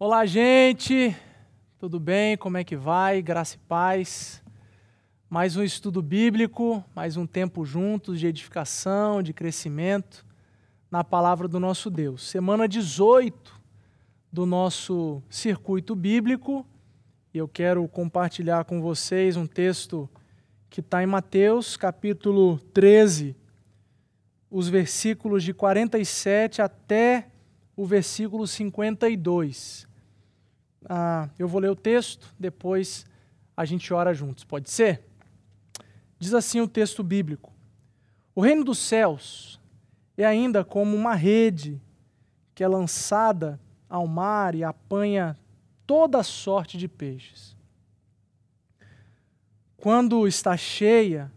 Olá, gente. Tudo bem? Como é que vai? Graça e paz. Mais um estudo bíblico, mais um tempo juntos de edificação, de crescimento na palavra do nosso Deus. Semana 18 do nosso circuito bíblico, e eu quero compartilhar com vocês um texto que está em Mateus, capítulo 13, os versículos de 47 até o versículo 52. Ah, eu vou ler o texto, depois a gente ora juntos, pode ser? Diz assim o texto bíblico: O reino dos céus é ainda como uma rede que é lançada ao mar e apanha toda sorte de peixes. Quando está cheia,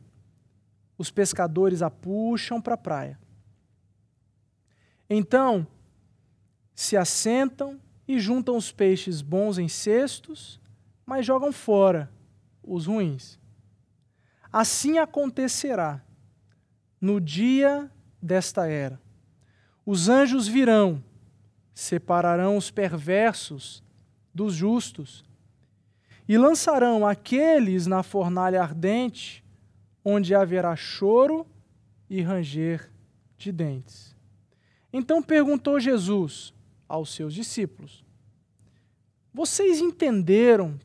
os pescadores a puxam para a praia. Então, se assentam e juntam os peixes bons em cestos, mas jogam fora os ruins. Assim acontecerá no dia desta era. Os anjos virão, separarão os perversos dos justos e lançarão aqueles na fornalha ardente, onde haverá choro e ranger de dentes. Então perguntou Jesus: aos seus discípulos. Vocês entenderam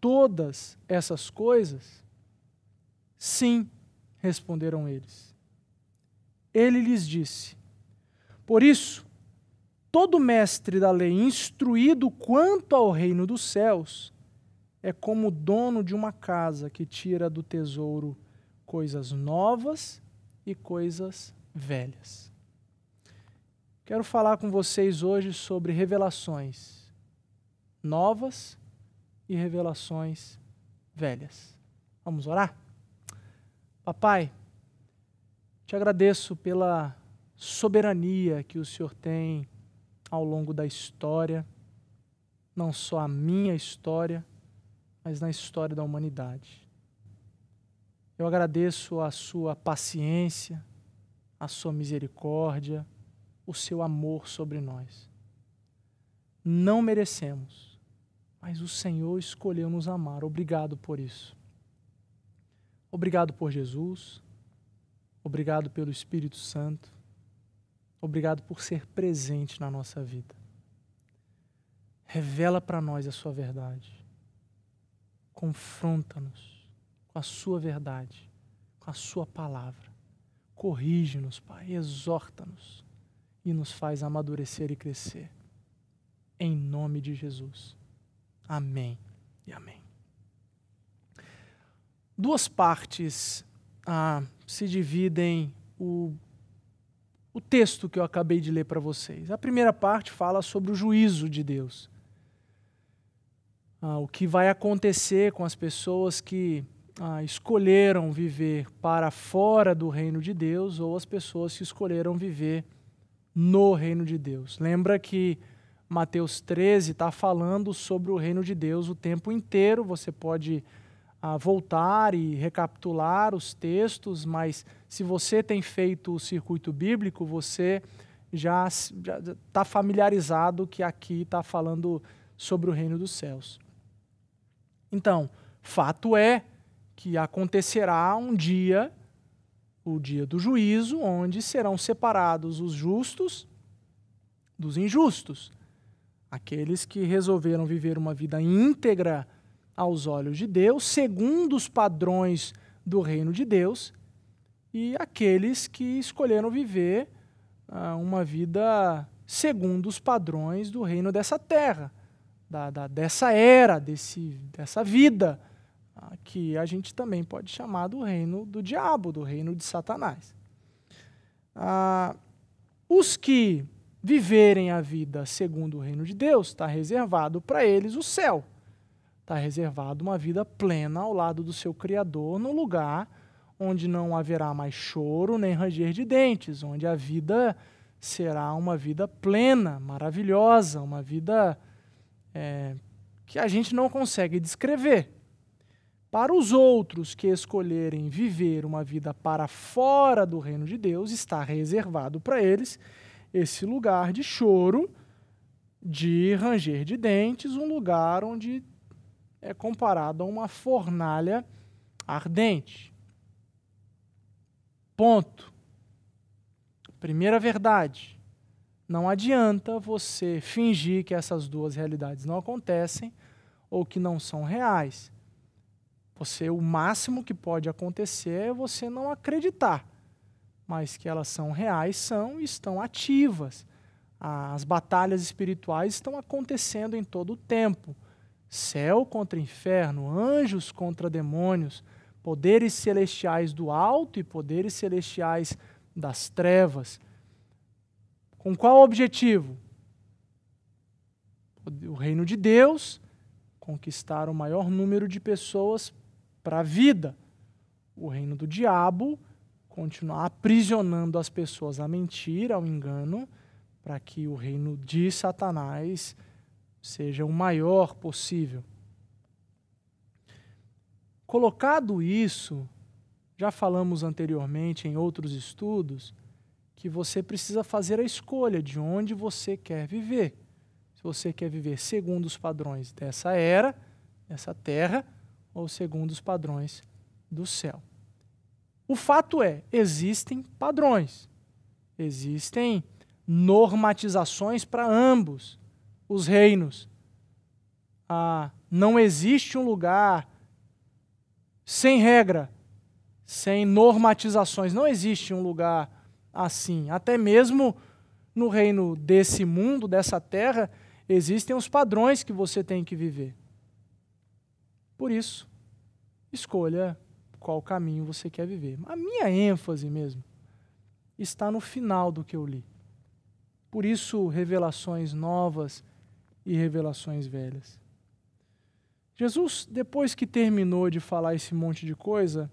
todas essas coisas? Sim, responderam eles. Ele lhes disse: Por isso, todo mestre da lei instruído quanto ao reino dos céus é como o dono de uma casa que tira do tesouro coisas novas e coisas velhas. Quero falar com vocês hoje sobre revelações novas e revelações velhas. Vamos orar? Papai, te agradeço pela soberania que o Senhor tem ao longo da história, não só a minha história, mas na história da humanidade. Eu agradeço a sua paciência, a sua misericórdia, o seu amor sobre nós. Não merecemos, mas o Senhor escolheu nos amar. Obrigado por isso. Obrigado por Jesus. Obrigado pelo Espírito Santo. Obrigado por ser presente na nossa vida. Revela para nós a sua verdade. Confronta-nos com a sua verdade, com a sua palavra. Corrige-nos, Pai, exorta-nos e nos faz amadurecer e crescer. Em nome de Jesus. Amém e amém. Duas partes ah, se dividem o, o texto que eu acabei de ler para vocês. A primeira parte fala sobre o juízo de Deus. Ah, o que vai acontecer com as pessoas que ah, escolheram viver para fora do reino de Deus ou as pessoas que escolheram viver para no reino de Deus. Lembra que Mateus 13 está falando sobre o reino de Deus o tempo inteiro. Você pode ah, voltar e recapitular os textos, mas se você tem feito o circuito bíblico, você já está familiarizado que aqui está falando sobre o reino dos céus. Então, fato é que acontecerá um dia o dia do juízo, onde serão separados os justos dos injustos. Aqueles que resolveram viver uma vida íntegra aos olhos de Deus, segundo os padrões do reino de Deus, e aqueles que escolheram viver ah, uma vida segundo os padrões do reino dessa terra, da, da dessa era, desse, dessa vida que a gente também pode chamar do reino do diabo, do reino de Satanás. Ah, os que viverem a vida segundo o reino de Deus, está reservado para eles o céu. Está reservado uma vida plena ao lado do seu Criador, no lugar onde não haverá mais choro nem ranger de dentes, onde a vida será uma vida plena, maravilhosa, uma vida é, que a gente não consegue descrever. Para os outros que escolherem viver uma vida para fora do reino de Deus, está reservado para eles esse lugar de choro, de ranger de dentes, um lugar onde é comparado a uma fornalha ardente. Ponto. Primeira verdade. Não adianta você fingir que essas duas realidades não acontecem ou que não são reais você, o máximo que pode acontecer é você não acreditar, mas que elas são reais, são e estão ativas. As batalhas espirituais estão acontecendo em todo o tempo. Céu contra inferno, anjos contra demônios, poderes celestiais do alto e poderes celestiais das trevas. Com qual objetivo? O reino de Deus, conquistar o maior número de pessoas para a vida. O reino do diabo continuar aprisionando as pessoas à mentira, ao engano, para que o reino de Satanás seja o maior possível. Colocado isso, já falamos anteriormente em outros estudos que você precisa fazer a escolha de onde você quer viver. Se você quer viver segundo os padrões dessa era, dessa terra, ou segundo os padrões do céu. O fato é, existem padrões, existem normatizações para ambos os reinos. Ah, não existe um lugar sem regra, sem normatizações. Não existe um lugar assim. Até mesmo no reino desse mundo, dessa terra, existem os padrões que você tem que viver. Por isso, escolha qual caminho você quer viver. A minha ênfase mesmo está no final do que eu li. Por isso, revelações novas e revelações velhas. Jesus, depois que terminou de falar esse monte de coisa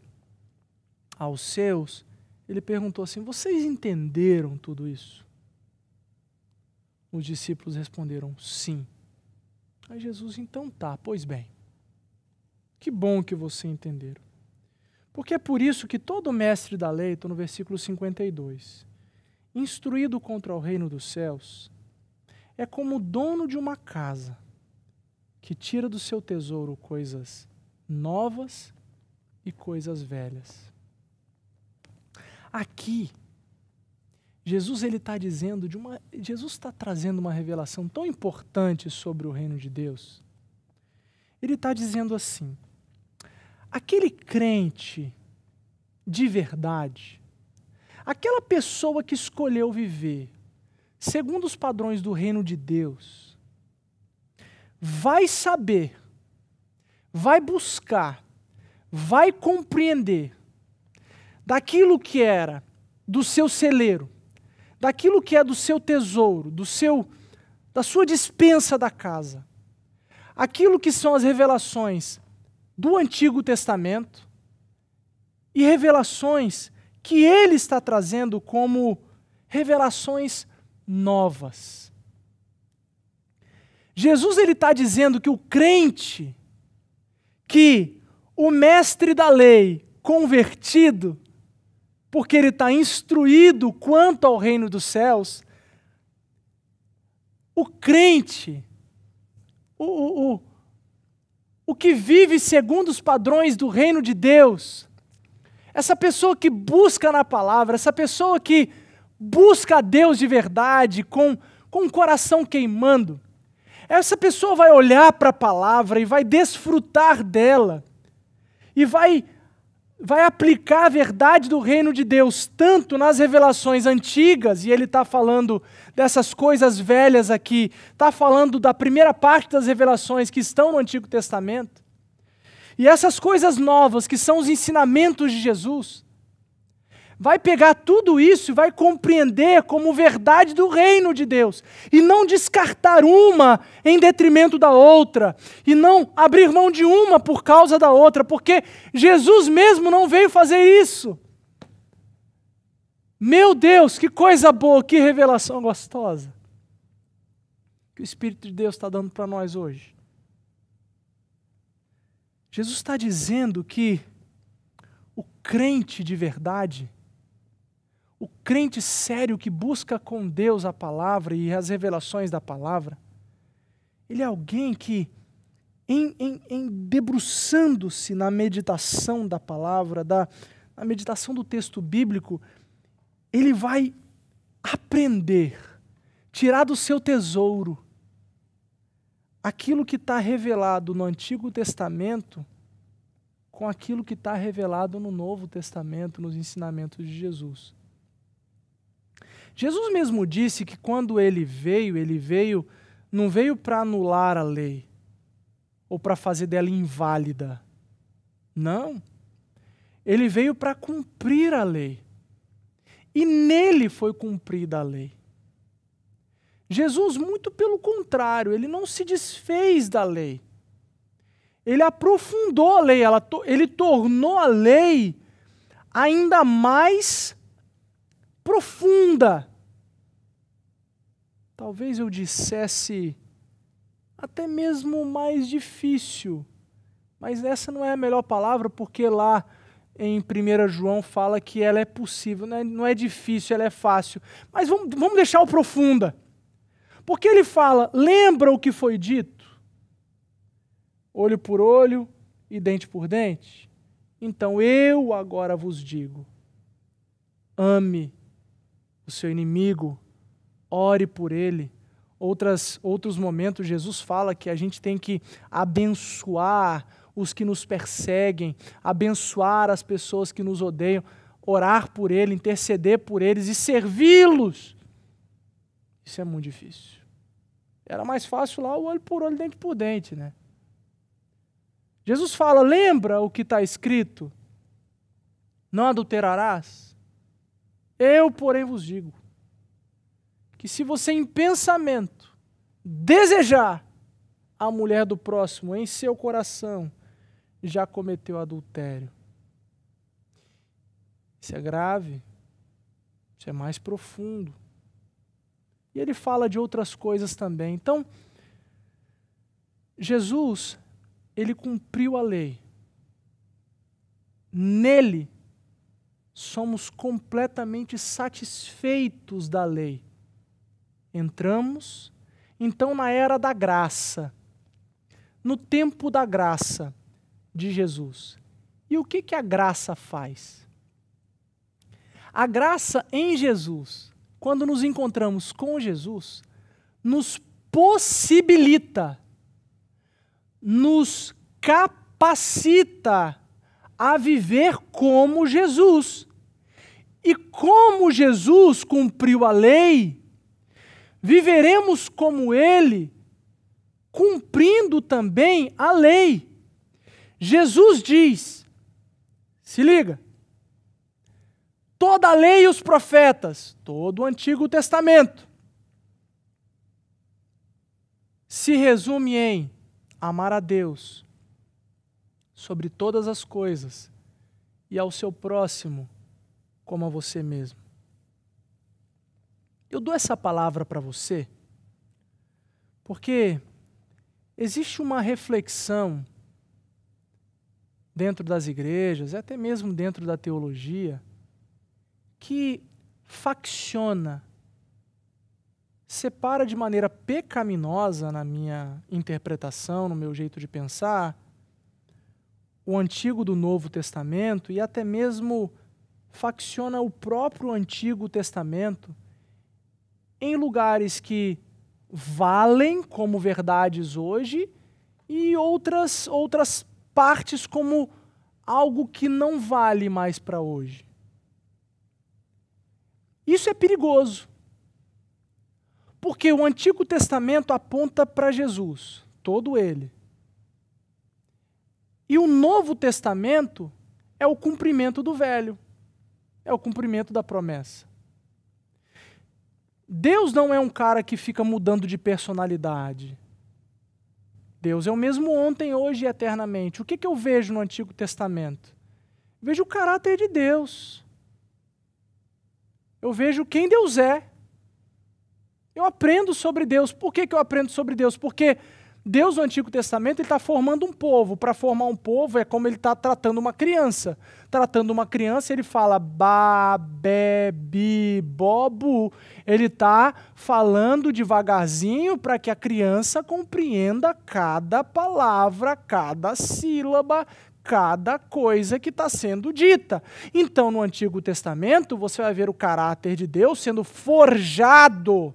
aos seus, ele perguntou assim: Vocês entenderam tudo isso? Os discípulos responderam: Sim. Aí Jesus, então tá, pois bem. Que bom que você entenderam. Porque é por isso que todo mestre da lei, estou no versículo 52, instruído contra o reino dos céus, é como o dono de uma casa que tira do seu tesouro coisas novas e coisas velhas. Aqui, Jesus ele está dizendo de uma, Jesus está trazendo uma revelação tão importante sobre o reino de Deus. Ele está dizendo assim: Aquele crente de verdade, aquela pessoa que escolheu viver segundo os padrões do reino de Deus, vai saber, vai buscar, vai compreender daquilo que era do seu celeiro, daquilo que é do seu tesouro, do seu da sua dispensa da casa. Aquilo que são as revelações do Antigo Testamento e revelações que ele está trazendo como revelações novas. Jesus ele está dizendo que o crente, que o mestre da lei convertido, porque ele está instruído quanto ao reino dos céus, o crente, o, o, o o que vive segundo os padrões do reino de Deus, essa pessoa que busca na palavra, essa pessoa que busca a Deus de verdade, com, com o coração queimando, essa pessoa vai olhar para a palavra e vai desfrutar dela, e vai vai aplicar a verdade do reino de Deus tanto nas revelações antigas, e ele está falando dessas coisas velhas aqui, está falando da primeira parte das revelações que estão no Antigo Testamento, e essas coisas novas que são os ensinamentos de Jesus, vai pegar tudo isso e vai compreender como verdade do reino de Deus, e não descartar uma em detrimento da outra, e não abrir mão de uma por causa da outra, porque Jesus mesmo não veio fazer isso. Meu Deus, que coisa boa, que revelação gostosa que o Espírito de Deus está dando para nós hoje. Jesus está dizendo que o crente de verdade o crente sério que busca com Deus a palavra e as revelações da palavra, ele é alguém que, em, em, em debruçando-se na meditação da palavra, da, na meditação do texto bíblico, ele vai aprender, tirar do seu tesouro aquilo que está revelado no Antigo Testamento com aquilo que está revelado no Novo Testamento, nos ensinamentos de Jesus. Jesus mesmo disse que quando ele veio, ele veio não veio para anular a lei ou para fazer dela inválida. Não. Ele veio para cumprir a lei. E nele foi cumprida a lei. Jesus, muito pelo contrário, ele não se desfez da lei. Ele aprofundou a lei, ela, ele tornou a lei ainda mais profunda. Talvez eu dissesse até mesmo mais difícil. Mas essa não é a melhor palavra, porque lá em 1 João fala que ela é possível, não é, não é difícil, ela é fácil. Mas vamos, vamos deixar o profunda. Porque ele fala: lembra o que foi dito? Olho por olho e dente por dente. Então eu agora vos digo: ame o seu inimigo ore por ele. Outras, outros momentos, Jesus fala que a gente tem que abençoar os que nos perseguem, abençoar as pessoas que nos odeiam, orar por ele, interceder por eles e servi-los. Isso é muito difícil. Era mais fácil lá o olho por olho, dente por dente, né? Jesus fala: lembra o que está escrito? Não adulterarás? Eu, porém, vos digo que se você em pensamento desejar a mulher do próximo em seu coração, já cometeu adultério. Isso é grave. Isso é mais profundo. E ele fala de outras coisas também. Então, Jesus, ele cumpriu a lei. Nele, somos completamente satisfeitos da lei. Entramos, então, na era da graça, no tempo da graça de Jesus. E o que, que a graça faz? A graça em Jesus, quando nos encontramos com Jesus, nos possibilita, nos capacita a viver como Jesus. E como Jesus cumpriu a lei, viveremos como ele, cumprindo também a lei. Jesus diz: se liga, toda a lei e os profetas, todo o Antigo Testamento, se resume em amar a Deus sobre todas as coisas e ao seu próximo como a você mesmo. Eu dou essa palavra para você porque existe uma reflexão dentro das igrejas, até mesmo dentro da teologia, que facciona, separa de maneira pecaminosa, na minha interpretação, no meu jeito de pensar, o Antigo do Novo Testamento e até mesmo facciona o próprio Antigo Testamento em lugares que valem como verdades hoje e outras outras partes como algo que não vale mais para hoje. Isso é perigoso. Porque o Antigo Testamento aponta para Jesus, todo ele. E o Novo Testamento é o cumprimento do Velho, é o cumprimento da promessa. Deus não é um cara que fica mudando de personalidade. Deus é o mesmo ontem, hoje e eternamente. O que, que eu vejo no Antigo Testamento? Vejo o caráter de Deus. Eu vejo quem Deus é. Eu aprendo sobre Deus. Por que, que eu aprendo sobre Deus? Porque Deus no Antigo Testamento está formando um povo. Para formar um povo é como ele está tratando uma criança. Tratando uma criança, ele fala bobo Ele está falando devagarzinho para que a criança compreenda cada palavra, cada sílaba, cada coisa que está sendo dita. Então, no Antigo Testamento, você vai ver o caráter de Deus sendo forjado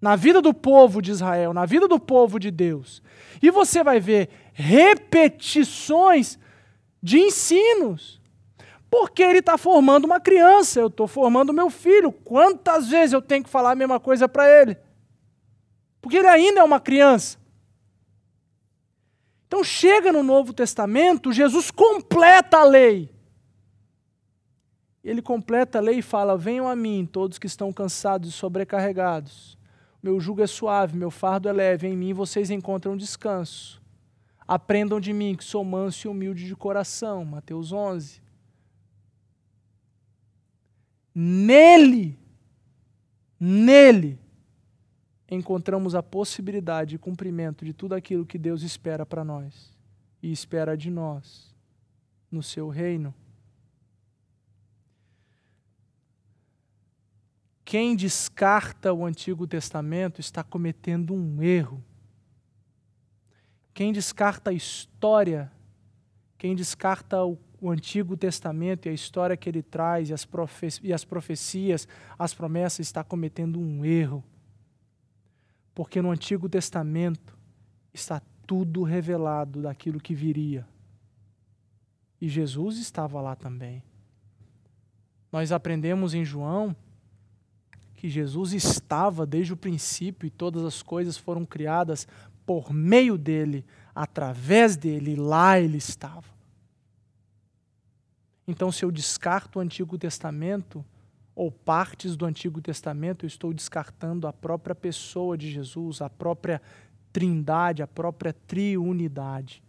na vida do povo de Israel, na vida do povo de Deus. E você vai ver repetições de ensinos. Porque ele está formando uma criança, eu estou formando meu filho. Quantas vezes eu tenho que falar a mesma coisa para ele? Porque ele ainda é uma criança. Então chega no Novo Testamento, Jesus completa a lei. Ele completa a lei e fala: Venham a mim, todos que estão cansados e sobrecarregados, meu jugo é suave, meu fardo é leve, em mim vocês encontram descanso. Aprendam de mim, que sou manso e humilde de coração. Mateus 11. Nele, nele, encontramos a possibilidade e cumprimento de tudo aquilo que Deus espera para nós e espera de nós no seu reino. Quem descarta o Antigo Testamento está cometendo um erro. Quem descarta a história, quem descarta o, o Antigo Testamento e a história que ele traz, e as, profe e as profecias, as promessas, está cometendo um erro. Porque no Antigo Testamento está tudo revelado daquilo que viria. E Jesus estava lá também. Nós aprendemos em João que Jesus estava desde o princípio e todas as coisas foram criadas por meio dele, através dele, lá ele estava. Então, se eu descarto o Antigo Testamento, ou partes do Antigo Testamento, eu estou descartando a própria pessoa de Jesus, a própria trindade, a própria triunidade.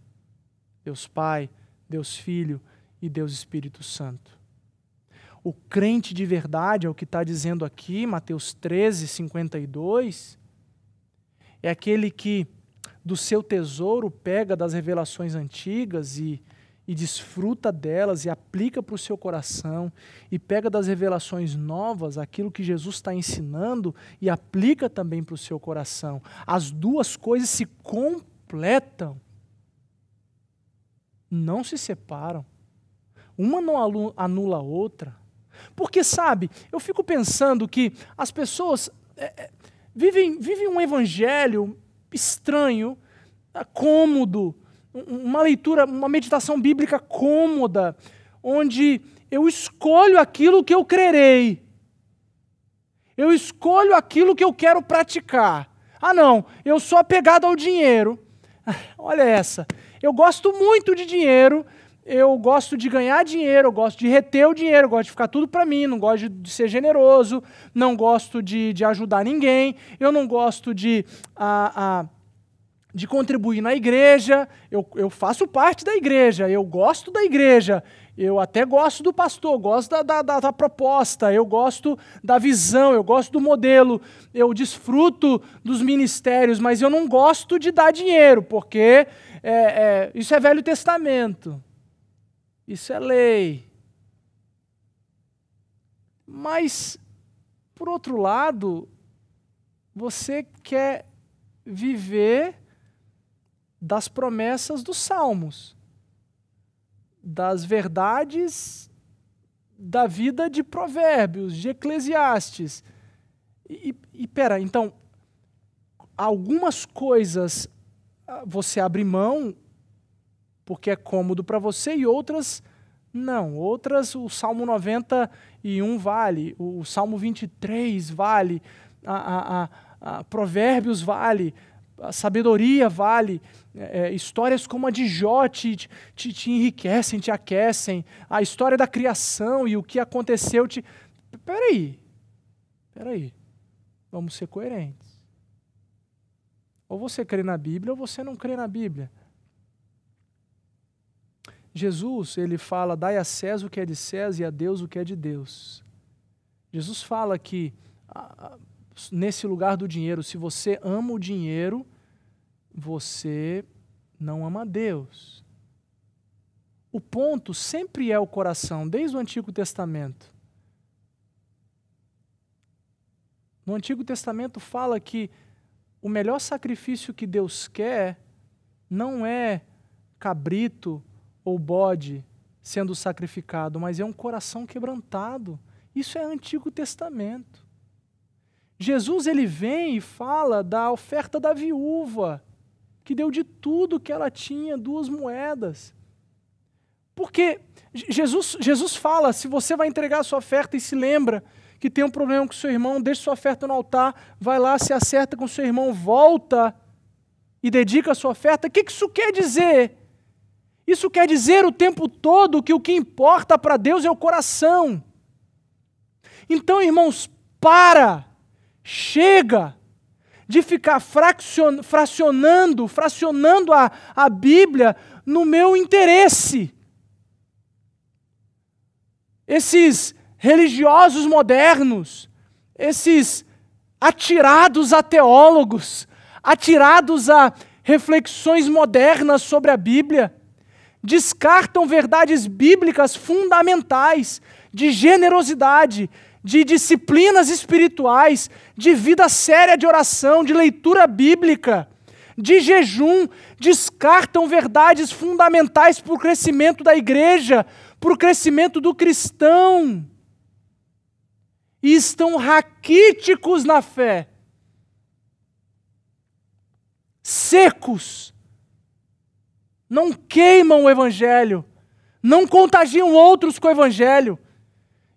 Deus Pai, Deus Filho e Deus Espírito Santo. O crente de verdade, é o que está dizendo aqui, Mateus 13, 52, é aquele que do seu tesouro pega das revelações antigas e, e desfruta delas e aplica para o seu coração, e pega das revelações novas aquilo que Jesus está ensinando e aplica também para o seu coração. As duas coisas se completam, não se separam. Uma não anula a outra. Porque, sabe, eu fico pensando que as pessoas é, é vivem, vivem um evangelho estranho, ah, cômodo, uma leitura, uma meditação bíblica cômoda, onde eu escolho aquilo que eu crerei. Eu escolho aquilo que eu quero praticar. Ah, não, eu sou apegado ao dinheiro. Olha essa. Eu gosto muito de dinheiro, eu gosto de ganhar dinheiro, eu gosto de reter o dinheiro, eu gosto de ficar tudo para mim, não gosto de, ser generoso, não gosto de, de ajudar ninguém, eu não gosto de, a, a, de contribuir na igreja, eu, eu faço parte da igreja, eu gosto da igreja, eu até gosto do pastor, gosto da, da, da, da, proposta, eu gosto da visão, eu gosto do modelo, eu desfruto dos ministérios, mas eu não gosto de dar dinheiro, porque é, é, isso é Velho Testamento. Isso é lei. Mas, por outro lado, você quer viver das promessas dos salmos, das verdades da vida de Provérbios, de Eclesiastes. E, e pera, então, algumas coisas ah, você abre mão porque é cômodo para você e outras não. Outras, o Salmo 91 vale, o Salmo 23 vale, a, a, a, Provérbios vale, a sabedoria vale, é, é histórias como a de Jó te, te, te enriquecem, te aquecem, a história da criação e o que aconteceu te. Peraí, peraí, vamos ser coerentes. Ou você crê na Bíblia ou você não crê na Bíblia. Jesus, ele fala: "Dai a César o que é de César e a Deus o que é de Deus". Jesus fala que nesse lugar do dinheiro, se você ama o dinheiro, você não ama Deus. O ponto sempre é o coração, desde o Antigo Testamento. No Antigo Testamento fala que o melhor sacrifício que Deus quer não é cabrito, ou bode sendo sacrificado, mas é um coração quebrantado. Isso é Antigo Testamento. Jesus ele vem e fala da oferta da viúva, que deu de tudo que ela tinha, duas moedas. Porque Jesus, Jesus fala: se você vai entregar a sua oferta e se lembra que tem um problema com seu irmão, deixa sua oferta no altar, vai lá, se acerta com seu irmão, volta e dedica a sua oferta. O que isso quer dizer? Isso quer dizer o tempo todo que o que importa para Deus é o coração. Então, irmãos, para, chega de ficar fracionando, fracionando a, a Bíblia no meu interesse. Esses religiosos modernos, esses atirados a teólogos, atirados a reflexões modernas sobre a Bíblia, descartam verdades bíblicas fundamentais de generosidade, de disciplinas espirituais, de vida séria de oração, de leitura bíblica, de jejum, descartam verdades fundamentais para o crescimento da igreja, para o crescimento do cristão. E estão raquíticos na fé, secos, não queimam o evangelho, não contagiam outros com o evangelho.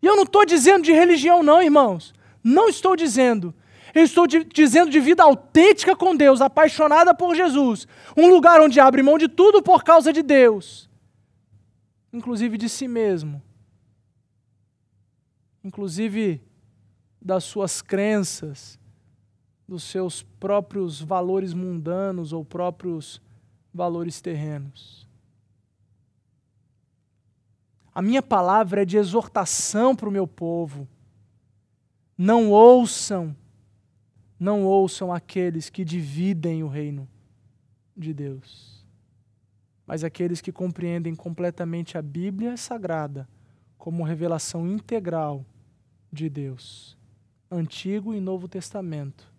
E eu não estou dizendo de religião, não, irmãos. Não estou dizendo. Eu estou de, dizendo de vida autêntica com Deus, apaixonada por Jesus. Um lugar onde abre mão de tudo por causa de Deus, inclusive de si mesmo, inclusive das suas crenças, dos seus próprios valores mundanos ou próprios valores terrenos. A minha palavra é de exortação para o meu povo. Não ouçam, não ouçam aqueles que dividem o reino de Deus, mas aqueles que compreendem completamente a Bíblia Sagrada como revelação integral de Deus, Antigo e Novo Testamento,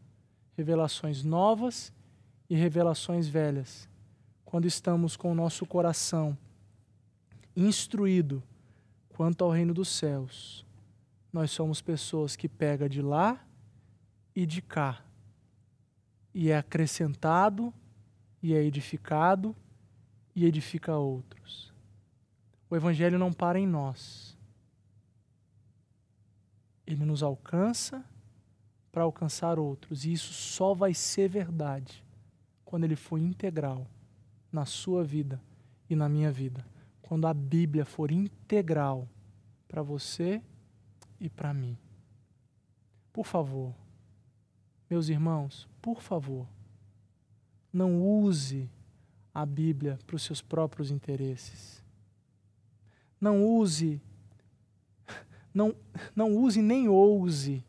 revelações novas e revelações velhas quando estamos com o nosso coração instruído quanto ao reino dos céus, nós somos pessoas que pega de lá e de cá e é acrescentado e é edificado e edifica outros. O evangelho não para em nós. Ele nos alcança para alcançar outros, e isso só vai ser verdade quando ele for integral na sua vida e na minha vida, quando a Bíblia for integral para você e para mim. Por favor, meus irmãos, por favor, não use a Bíblia para os seus próprios interesses. Não use, não, não use nem ouse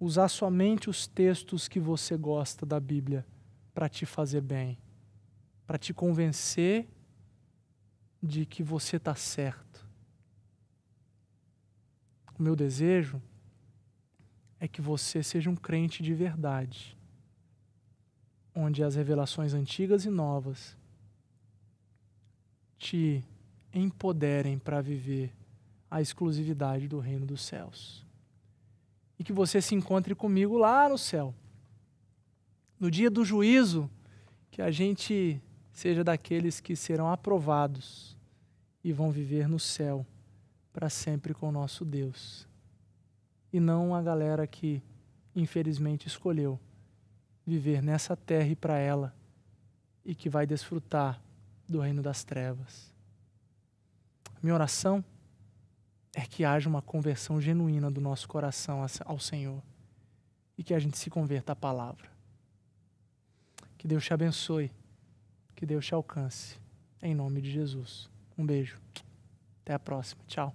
usar somente os textos que você gosta da Bíblia para te fazer bem para te convencer de que você está certo. O meu desejo é que você seja um crente de verdade, onde as revelações antigas e novas te empoderem para viver a exclusividade do reino dos céus. E que você se encontre comigo lá no céu. No dia do juízo, que a gente seja daqueles que serão aprovados e vão viver no céu para sempre com o nosso Deus. E não a galera que, infelizmente, escolheu viver nessa terra e para ela e que vai desfrutar do reino das trevas. Minha oração é que haja uma conversão genuína do nosso coração ao Senhor e que a gente se converta à palavra. Que Deus te abençoe que Deus te alcance. Em nome de Jesus. Um beijo. Até a próxima. Tchau.